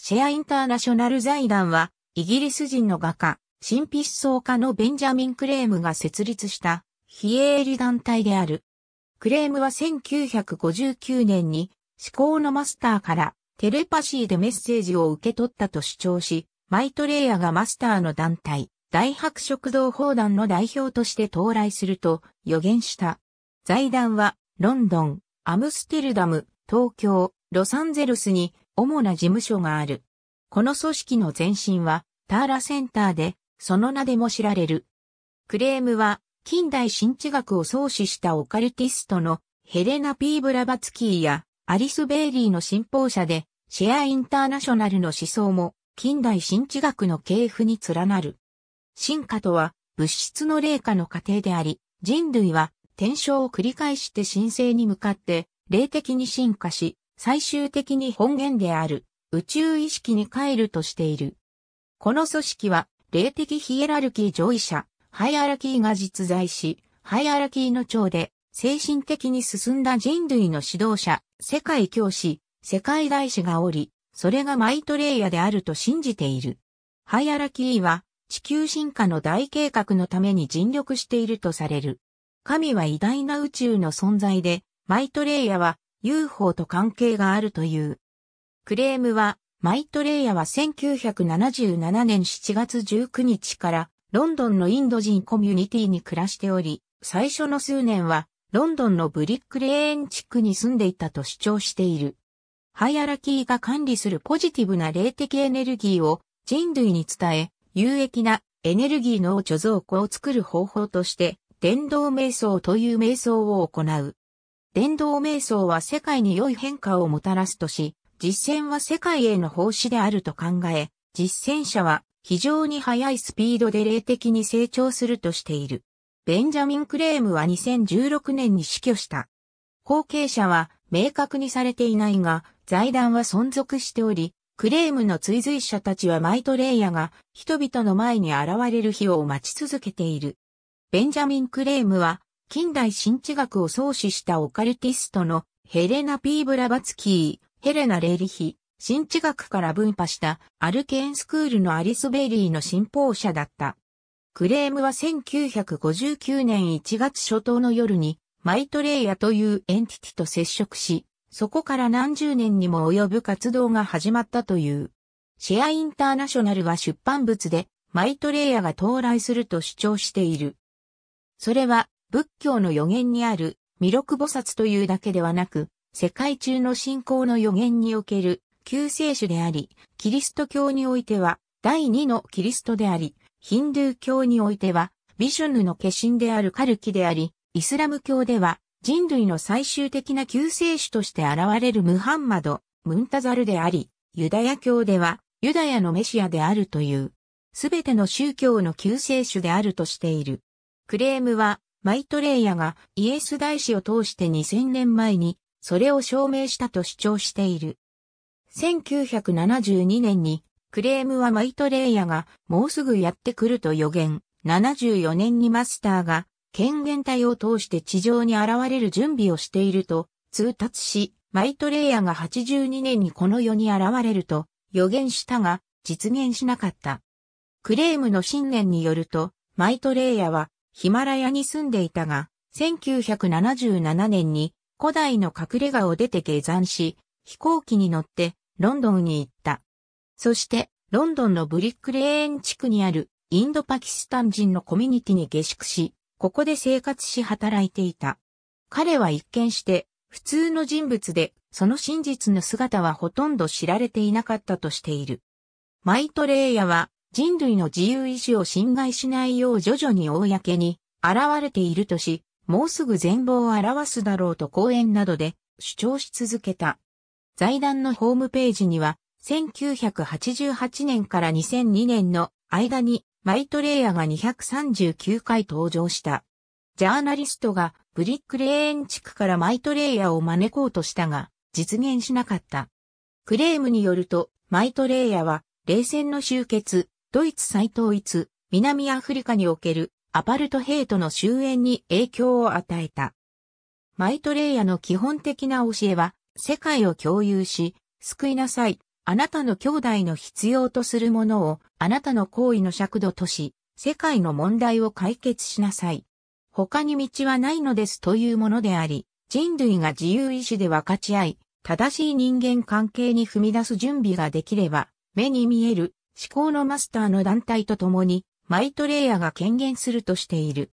シェアインターナショナル財団は、イギリス人の画家、神秘思想家のベンジャミン・クレームが設立した、非営利団体である。クレームは1959年に、思考のマスターからテレパシーでメッセージを受け取ったと主張し、マイトレイヤがマスターの団体、大白食堂砲弾の代表として到来すると予言した。財団は、ロンドン、アムステルダム、東京、ロサンゼルスに主な事務所がある。この組織の前身は、ターラセンターで、その名でも知られる。クレームは、近代新知学を創始したオカルティストのヘレナ・ピー・ブラバツキーやアリス・ベイリーの信奉者で、シェア・インターナショナルの思想も近代新知学の系譜に連なる。進化とは物質の霊化の過程であり、人類は転生を繰り返して神聖に向かって霊的に進化し、最終的に本源である宇宙意識に帰るとしている。この組織は霊的ヒエラルキー上位者、ハイアラキーが実在し、ハイアラキーの長で精神的に進んだ人類の指導者、世界教師、世界大師がおり、それがマイトレイヤであると信じている。ハイアラキーは地球進化の大計画のために尽力しているとされる。神は偉大な宇宙の存在で、マイトレイヤは UFO と関係があるという。クレームは、マイトレイヤは1977年7月19日からロンドンのインド人コミュニティに暮らしており、最初の数年はロンドンのブリックレーン地区に住んでいたと主張している。ハイアラキーが管理するポジティブな霊的エネルギーを人類に伝え、有益なエネルギーの貯蔵庫を作る方法として、伝道瞑想という瞑想を行う。伝道瞑想は世界に良い変化をもたらすとし、実践は世界への奉仕であると考え、実践者は非常に速いスピードで霊的に成長するとしている。ベンジャミン・クレームは2016年に死去した。後継者は明確にされていないが、財団は存続しており、クレームの追随者たちはマイトレイヤが人々の前に現れる日を待ち続けている。ベンジャミン・クレームは近代新知学を創始したオカルティストのヘレナ・ピー・ブラバツキー、ヘレナ・レーリヒ、新知学から分派したアルケーンスクールのアリス・ベイリーの信奉者だった。クレームは1959年1月初頭の夜にマイトレイヤというエンティティと接触し、そこから何十年にも及ぶ活動が始まったという。シェアインターナショナルは出版物で、マイトレイヤが到来すると主張している。それは、仏教の予言にある弥勒菩薩というだけではなく、世界中の信仰の予言における救世主であり、キリスト教においては第二のキリストであり、ヒンドゥー教においてはビシュヌの化身であるカルキであり、イスラム教では人類の最終的な救世主として現れるムハンマド、ムンタザルであり、ユダヤ教ではユダヤのメシアであるという、すべての宗教の救世主であるとしている。クレームはマイトレイヤがイエス大使を通して2000年前にそれを証明したと主張している。1972年にクレームはマイトレイヤがもうすぐやってくると予言。74年にマスターが権限体を通して地上に現れる準備をしていると通達し、マイトレイヤが82年にこの世に現れると予言したが実現しなかった。クレームの信念によると、マイトレイヤはヒマラヤに住んでいたが、1977年に古代の隠れ家を出て下山し、飛行機に乗ってロンドンに行った。そして、ロンドンのブリックレーン地区にあるインドパキスタン人のコミュニティに下宿し、ここで生活し働いていた。彼は一見して普通の人物で、その真実の姿はほとんど知られていなかったとしている。マイトレーヤは人類の自由意志を侵害しないよう徐々に公に現れているとし、もうすぐ全貌を表すだろうと講演などで主張し続けた。財団のホームページには、1988年から2002年の間にマイトレイヤーが239回登場した。ジャーナリストがブリックレーン地区からマイトレイヤーを招こうとしたが、実現しなかった。クレームによると、マイトレイヤーは、冷戦の終結、ドイツ再統一、南アフリカにおけるアパルトヘイトの終焉に影響を与えた。マイトレイヤの基本的な教えは、世界を共有し、救いなさい。あなたの兄弟の必要とするものを、あなたの行為の尺度とし、世界の問題を解決しなさい。他に道はないのですというものであり、人類が自由意志で分かち合い、正しい人間関係に踏み出す準備ができれば、目に見える思考のマスターの団体と共に、マイトレイヤが権限するとしている。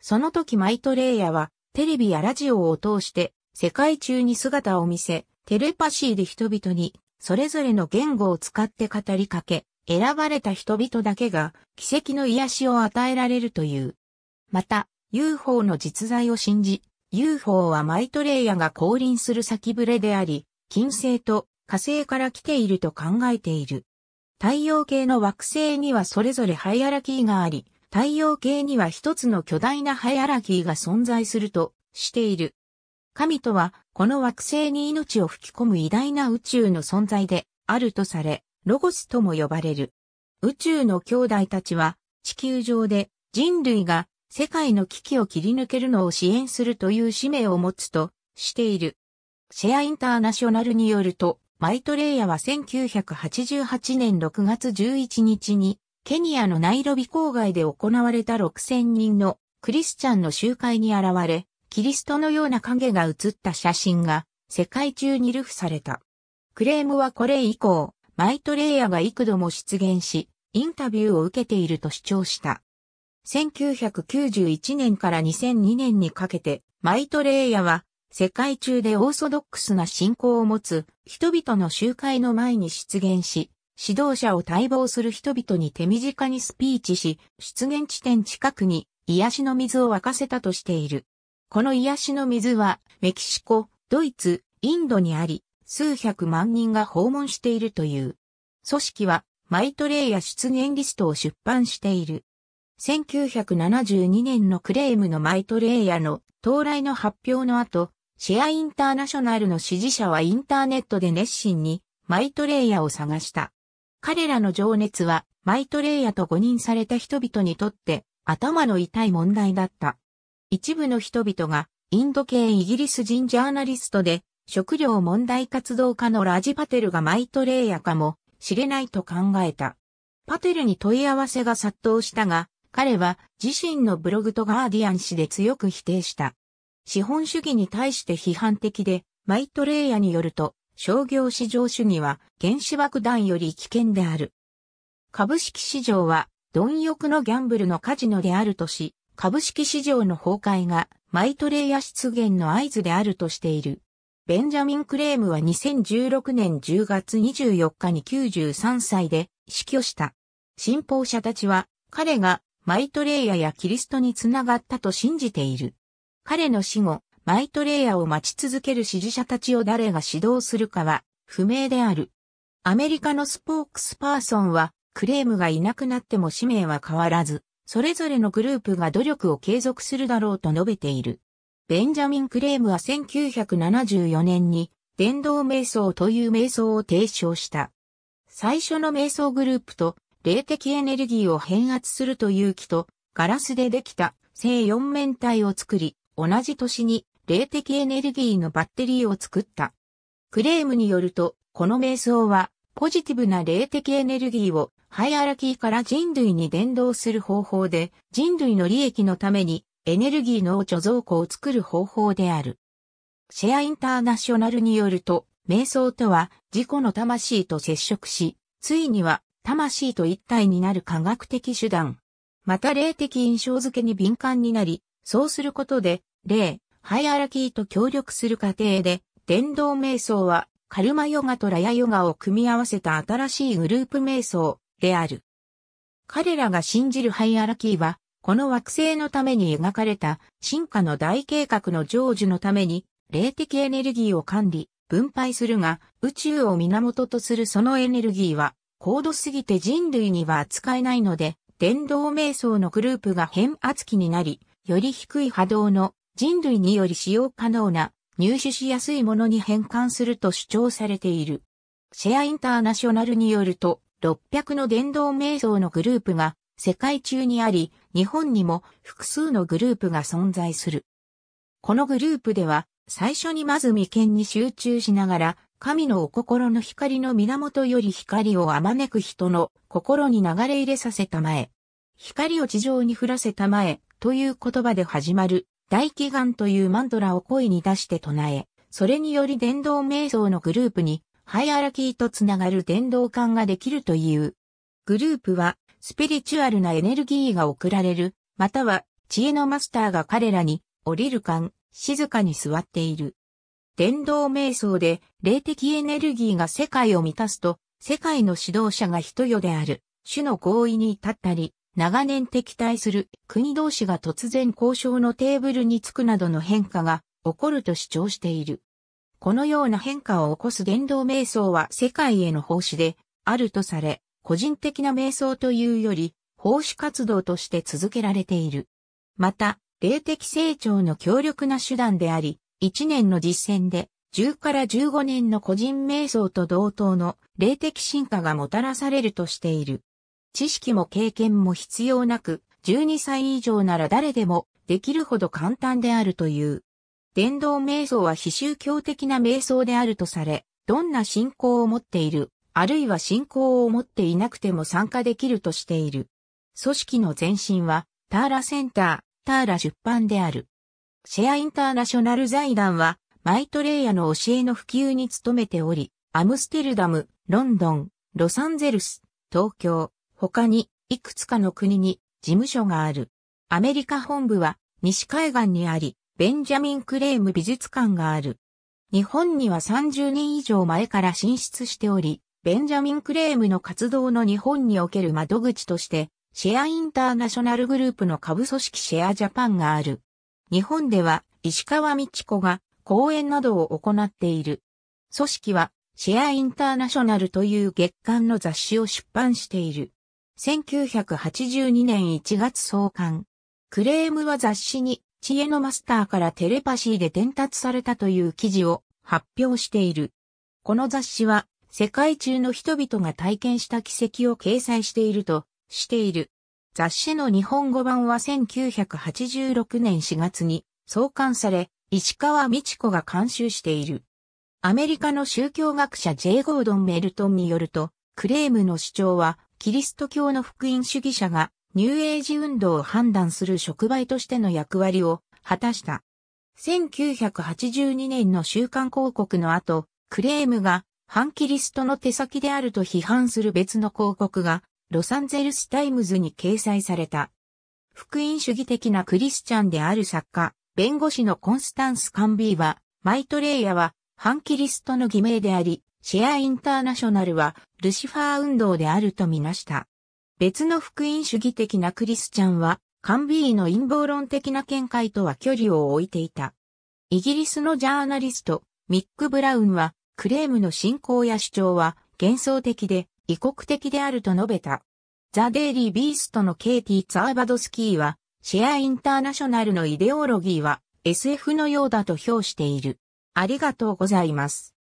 その時マイトレイヤは、テレビやラジオを通して、世界中に姿を見せ、テレパシーで人々に、それぞれの言語を使って語りかけ、選ばれた人々だけが、奇跡の癒しを与えられるという。また、UFO の実在を信じ、UFO はマイトレイヤが降臨する先触れであり、金星と火星から来ていると考えている。太陽系の惑星にはそれぞれハイアラキーがあり、太陽系には一つの巨大なハイアラキーが存在するとしている。神とは、この惑星に命を吹き込む偉大な宇宙の存在であるとされ、ロゴスとも呼ばれる。宇宙の兄弟たちは、地球上で人類が世界の危機を切り抜けるのを支援するという使命を持つとしている。シェアインターナショナルによると、マイトレイヤは1988年6月11日に、ケニアのナイロビ郊外で行われた6000人のクリスチャンの集会に現れ、キリストのような影が写った写真が世界中にルフされた。クレームはこれ以降、マイトレイヤが幾度も出現し、インタビューを受けていると主張した。1991年から2002年にかけて、マイトレイヤは世界中でオーソドックスな信仰を持つ人々の集会の前に出現し、指導者を待望する人々に手短にスピーチし、出現地点近くに癒しの水を沸かせたとしている。この癒しの水は、メキシコ、ドイツ、インドにあり、数百万人が訪問しているという。組織は、マイトレイや出現リストを出版している。1972年のクレームのマイトレイヤの到来の発表の後、シェアインターナショナルの支持者はインターネットで熱心にマイトレイヤを探した。彼らの情熱はマイトレイヤと誤認された人々にとって頭の痛い問題だった。一部の人々がインド系イギリス人ジャーナリストで食料問題活動家のラジパテルがマイトレイヤかもしれないと考えた。パテルに問い合わせが殺到したが、彼は自身のブログとガーディアン誌で強く否定した。資本主義に対して批判的で、マイトレイヤによると、商業市場主義は原子爆弾より危険である。株式市場は貪欲のギャンブルのカジノであるとし、株式市場の崩壊がマイトレイヤ出現の合図であるとしている。ベンジャミン・クレームは2016年10月24日に93歳で死去した。信奉者たちは彼がマイトレイヤやキリストにつながったと信じている。彼の死後、マイトレイヤーを待ち続ける支持者たちを誰が指導するかは不明である。アメリカのスポークスパーソンは、クレームがいなくなっても使命は変わらず、それぞれのグループが努力を継続するだろうと述べている。ベンジャミン・クレームは1974年に、伝道瞑想という瞑想を提唱した。最初の瞑想グループと、霊的エネルギーを変圧するという気と、ガラスでできた正四面体を作り、同じ年に霊的エネルギーのバッテリーを作った。クレームによると、この瞑想は、ポジティブな霊的エネルギーをハイアラキーから人類に伝導する方法で、人類の利益のためにエネルギーの貯蔵庫を作る方法である。シェアインターナショナルによると、瞑想とは自己の魂と接触し、ついには魂と一体になる科学的手段。また霊的印象付けに敏感になり、そうすることで、例、ハイアラキーと協力する過程で、伝道瞑想は、カルマヨガとラヤヨガを組み合わせた新しいグループ瞑想である。彼らが信じるハイアラキーは、この惑星のために描かれた進化の大計画の成就のために、霊的エネルギーを管理、分配するが、宇宙を源とするそのエネルギーは、高度すぎて人類には扱えないので、伝道瞑想のグループが変圧器になり、より低い波動の人類により使用可能な入手しやすいものに変換すると主張されている。シェアインターナショナルによると、600の電動瞑想のグループが世界中にあり、日本にも複数のグループが存在する。このグループでは、最初にまず眉間に集中しながら、神のお心の光の源より光をあまねく人の心に流れ入れさせたまえ。光を地上に降らせたまえ、という言葉で始まる大祈願というマントラを声に出して唱え、それにより伝道瞑想のグループにハイアラキーとつながる伝道感ができるという。グループはスピリチュアルなエネルギーが送られる、または知恵のマスターが彼らに降りる感、静かに座っている。伝道瞑想で霊的エネルギーが世界を満たすと、世界の指導者が人よである、主の合意に至ったり、長年敵対する国同士が突然交渉のテーブルにつくなどの変化が起こると主張している。このような変化を起こす伝道瞑想は世界への奉仕であるとされ、個人的な瞑想というより、奉仕活動として続けられている。また、霊的成長の強力な手段であり、1年の実践で10から15年の個人瞑想と同等の霊的進化がもたらされるとしている。知識も経験も必要なく、12歳以上なら誰でもできるほど簡単であるという。伝道瞑想は非宗教的な瞑想であるとされ、どんな信仰を持っている、あるいは信仰を持っていなくても参加できるとしている。組織の前身は、ターラセンター、ターラ出版である。シェアインターナショナル財団は、マイトレイヤの教えの普及に努めており、アムステルダム、ロンドン、ロサンゼルス、東京、他に、いくつかの国に事務所がある。アメリカ本部は西海岸にあり、ベンジャミン・クレーム美術館がある。日本には30年以上前から進出しており、ベンジャミン・クレームの活動の日本における窓口として、シェアインターナショナルグループの下部組織シェアジャパンがある。日本では石川美智子が講演などを行っている。組織はシェアインターナショナルという月間の雑誌を出版している。1982年1月創刊。クレームは雑誌に、知恵のマスターからテレパシーで伝達されたという記事を発表している。この雑誌は、世界中の人々が体験した奇跡を掲載しているとしている。雑誌の日本語版は1986年4月に創刊され、石川美智子が監修している。アメリカの宗教学者 J. ゴードン・メルトンによると、クレームの主張はキリスト教の福音主義者がニューエイジ運動を判断する触媒としての役割を果たした。1982年の週刊広告の後、クレームが反キリストの手先であると批判する別の広告がロサンゼルスタイムズに掲載された。福音主義的なクリスチャンである作家、弁護士のコンスタンス・カンビーは、マイトレイヤは反キリストの偽名であり、シェアインターナショナルはルシファー運動であるとみなした。別の福音主義的なクリスチャンは、カンビーの陰謀論的な見解とは距離を置いていた。イギリスのジャーナリスト、ミック・ブラウンは、クレームの信仰や主張は幻想的で異国的であると述べた。ザ・デイリー・ビーストのケイティ・ツァーバドスキーは、シェア・インターナショナルのイデオロギーは SF のようだと評している。ありがとうございます。